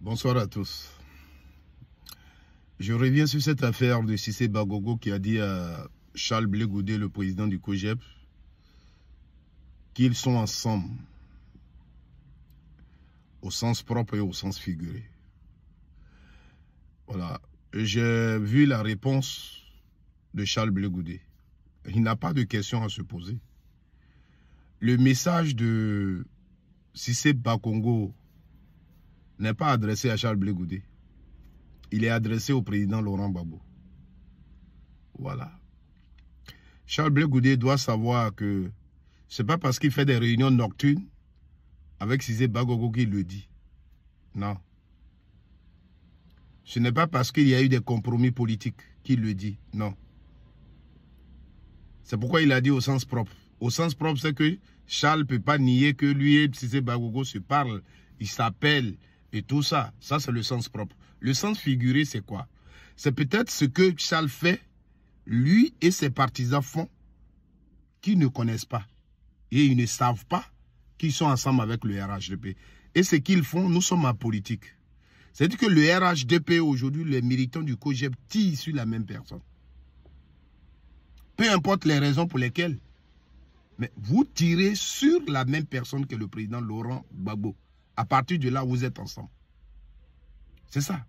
Bonsoir à tous. Je reviens sur cette affaire de Sissé Bagogo qui a dit à Charles Blegoudé, le président du COGEP, qu'ils sont ensemble, au sens propre et au sens figuré. Voilà. J'ai vu la réponse de Charles Blegoudé, Il n'a pas de questions à se poser. Le message de Cissé Bagogo n'est pas adressé à Charles Blégoudé. Il est adressé au président Laurent Gbagbo. Voilà. Charles Blégoudé doit savoir que ce n'est pas parce qu'il fait des réunions nocturnes avec Cizé Bagogo qu'il le dit. Non. Ce n'est pas parce qu'il y a eu des compromis politiques qu'il le dit. Non. C'est pourquoi il a dit au sens propre. Au sens propre, c'est que Charles ne peut pas nier que lui et Cizé Bagogo se parlent. Ils s'appellent, et tout ça. Ça, c'est le sens propre. Le sens figuré, c'est quoi C'est peut-être ce que Charles fait, lui et ses partisans font, qu'ils ne connaissent pas. Et ils ne savent pas qu'ils sont ensemble avec le RHDP. Et ce qu'ils font, nous sommes en politique. C'est-à-dire que le RHDP, aujourd'hui, les militants du COGEP tirent sur la même personne. Peu importe les raisons pour lesquelles. Mais vous tirez sur la même personne que le président Laurent Gbagbo. À partir de là, vous êtes ensemble. C'est ça.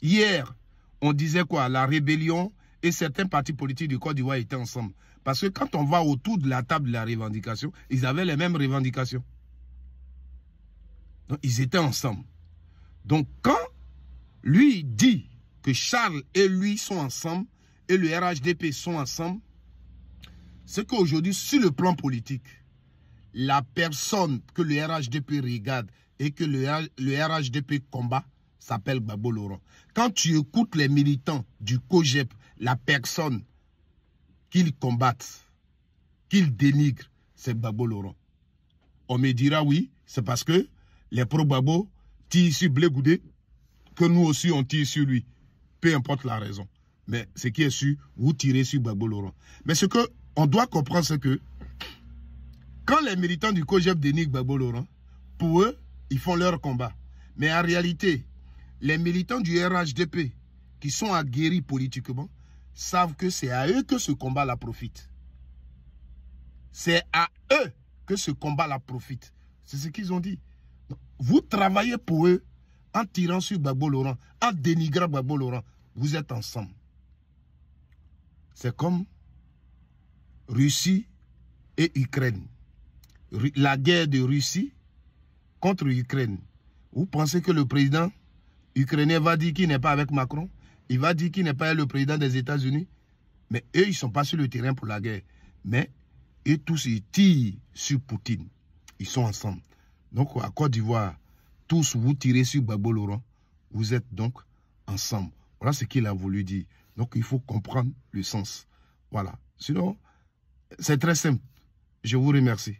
Hier, on disait quoi La rébellion et certains partis politiques du Côte d'Ivoire étaient ensemble. Parce que quand on va autour de la table de la revendication, ils avaient les mêmes revendications. ils étaient ensemble. Donc, quand lui dit que Charles et lui sont ensemble, et le RHDP sont ensemble, c'est qu'aujourd'hui, sur le plan politique, la personne que le RHDP regarde, et que le, RHDP combat s'appelle Babo Laurent. Quand tu écoutes les militants du COGEP, la personne qu'ils combattent, qu'ils dénigrent, c'est Babo Laurent. On me dira oui, c'est parce que les pro babo tirent sur Blegoudé que nous aussi on tire sur lui. Peu importe la raison. Mais ce qui est sûr, vous tirez sur Babo Laurent. Mais ce qu'on doit comprendre, c'est que quand les militants du COGEP dénigrent Babo Laurent, pour eux, font leur combat. Mais en réalité, les militants du RHDP qui sont aguerris politiquement savent que c'est à eux que ce combat la profite. C'est à eux que ce combat la profite. C'est ce qu'ils ont dit. Vous travaillez pour eux en tirant sur Babo Laurent, en dénigrant Babo Laurent. Vous êtes ensemble. C'est comme Russie et Ukraine. La guerre de Russie contre l'Ukraine, vous pensez que le président ukrainien va dire qu'il n'est pas avec Macron Il va dire qu'il n'est pas le président des États-Unis Mais eux, ils ne sont pas sur le terrain pour la guerre. Mais eux tous, ils tirent sur Poutine. Ils sont ensemble. Donc, à Côte d'Ivoire, tous, vous tirez sur Babo Laurent. Vous êtes donc ensemble. Voilà ce qu'il a voulu dire. Donc, il faut comprendre le sens. Voilà. Sinon, c'est très simple. Je vous remercie.